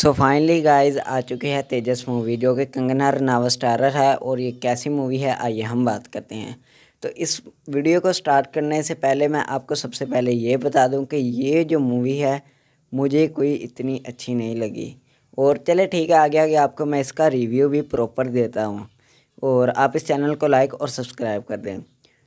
so finally guys आ चुकी है तेजस movie जो कि कंगना रनावत स्टारर है और ये कैसी मूवी है आइए हम बात करते हैं तो इस वीडियो को स्टार्ट करने से पहले मैं आपको सबसे पहले ये बता दूं कि ये जो मूवी है मुझे कोई इतनी अच्छी नहीं लगी और चले ठीक है आगे आगे आपको मैं इसका रिव्यू भी प्रॉपर देता हूँ और आप इस चैनल को लाइक और सब्सक्राइब कर दें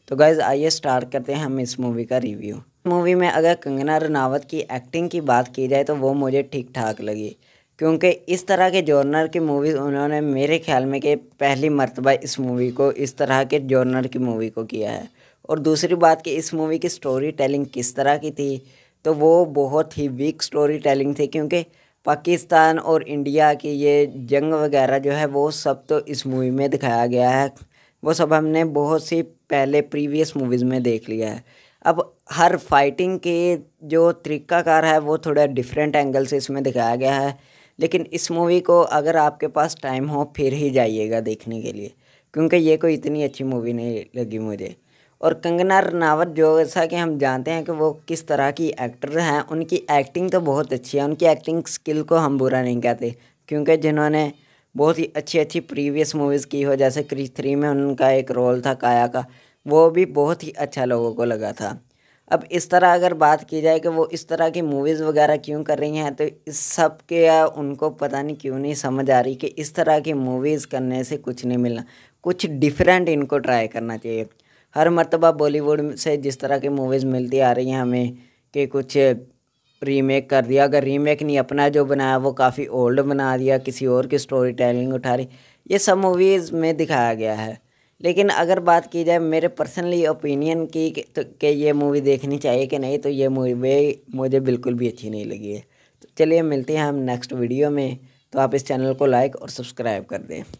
तो गाइज़ आइए स्टार्ट करते हैं हम इस मूवी का रिव्यू मूवी में अगर कंगना रनावत की एक्टिंग की बात की जाए तो वो मुझे ठीक ठाक लगी क्योंकि इस तरह के जॉर्नर की मूवीज़ उन्होंने मेरे ख्याल में कि पहली मरतबा इस मूवी को इस तरह के जॉर्नर की मूवी को किया है और दूसरी बात कि इस मूवी की स्टोरी टेलिंग किस तरह की थी तो वो बहुत ही वीक स्टोरी टेलिंग थी क्योंकि पाकिस्तान और इंडिया की ये जंग वगैरह जो है वो सब तो इस मूवी में दिखाया गया है वो सब हमने बहुत सी पहले प्रीवियस मूवीज़ में देख लिया है अब हर फाइटिंग के जो तरीकाकार है वो थोड़ा डिफरेंट एंगल से इसमें दिखाया गया है लेकिन इस मूवी को अगर आपके पास टाइम हो फिर ही जाइएगा देखने के लिए क्योंकि ये कोई इतनी अच्छी मूवी नहीं लगी मुझे और कंगना रनावत जो जैसा कि हम जानते हैं कि वो किस तरह की एक्टर हैं उनकी एक्टिंग तो बहुत अच्छी है उनकी एक्टिंग स्किल को हम बुरा नहीं कहते क्योंकि जिन्होंने बहुत ही अच्छी अच्छी प्रीवियस मूवीज़ की हो जैसे क्रिज थ्री में उनका एक रोल था काया का वो भी बहुत ही अच्छा लोगों को लगा था अब इस तरह अगर बात की जाए कि वो इस तरह की मूवीज़ वगैरह क्यों कर रही हैं तो इस सब के उनको पता नहीं क्यों नहीं समझ आ रही कि इस तरह की मूवीज़ करने से कुछ नहीं मिलना कुछ डिफरेंट इनको ट्राई करना चाहिए हर मरतबा बॉलीवुड से जिस तरह की मूवीज़ मिलती आ रही हैं हमें कि कुछ रीमेक कर दिया अगर रीमेक नहीं अपना जो बनाया वो काफ़ी ओल्ड बना दिया किसी और की स्टोरी टेलिंग उठा रही ये सब मूवीज़ में दिखाया गया है लेकिन अगर बात की जाए मेरे पर्सनली ओपिनियन की तो कि ये मूवी देखनी चाहिए कि नहीं तो ये मूवी मुझे बिल्कुल भी अच्छी नहीं लगी है तो चलिए मिलते हैं हम नेक्स्ट वीडियो में तो आप इस चैनल को लाइक और सब्सक्राइब कर दें